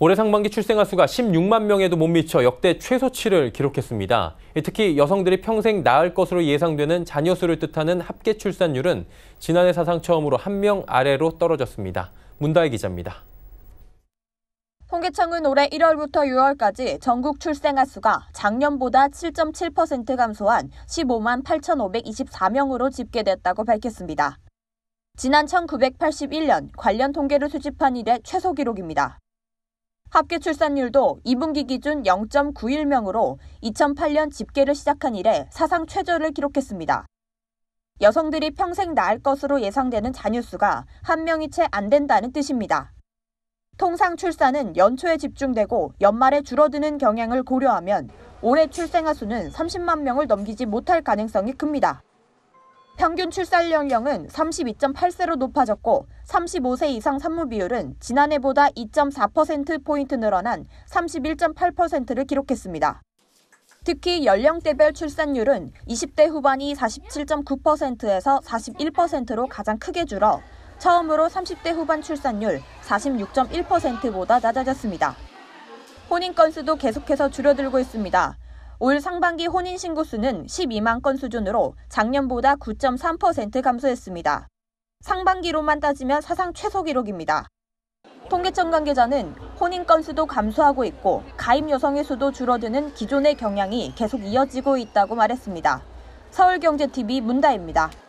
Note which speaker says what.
Speaker 1: 올해 상반기 출생아 수가 16만 명에도 못 미쳐 역대 최소치를 기록했습니다. 예, 특히 여성들이 평생 낳을 것으로 예상되는 자녀 수를 뜻하는 합계 출산율은 지난해 사상 처음으로 한 명 아래로 떨어졌습니다. 문다혜 기자입니다.
Speaker 2: 통계청은 올해 1월부터 6월까지 전국 출생아 수가 작년보다 7.7% 감소한 15만 8,524명으로 집계됐다고 밝혔습니다. 지난 1981년 관련 통계를 수집한 이래 최소 기록입니다. 합계 출산율도 2분기 기준 0.91명으로 2008년 집계를 시작한 이래 사상 최저를 기록했습니다. 여성들이 평생 낳을 것으로 예상되는 자녀수가 한 명이 채 안 된다는 뜻입니다. 통상 출산은 연초에 집중되고 연말에 줄어드는 경향을 고려하면 올해 출생아 수는 30만 명을 넘기지 못할 가능성이 큽니다. 평균 출산 연령은 32.8세로 높아졌고 35세 이상 산모 비율은 지난해보다 2.4%포인트 늘어난 31.8%를 기록했습니다. 특히 연령대별 출산율은 20대 후반이 47.9%에서 41%로 가장 크게 줄어 처음으로 30대 후반 출산율 46.1%보다 낮아졌습니다. 혼인 건수도 계속해서 줄어들고 있습니다. 올 상반기 혼인신고 수는 12만 건 수준으로 작년보다 9.3% 감소했습니다. 상반기로만 따지면 사상 최소 기록입니다. 통계청 관계자는 혼인 건수도 감소하고 있고 가입 여성의 수도 줄어드는 기존의 경향이 계속 이어지고 있다고 말했습니다. 서울경제TV 문다입니다.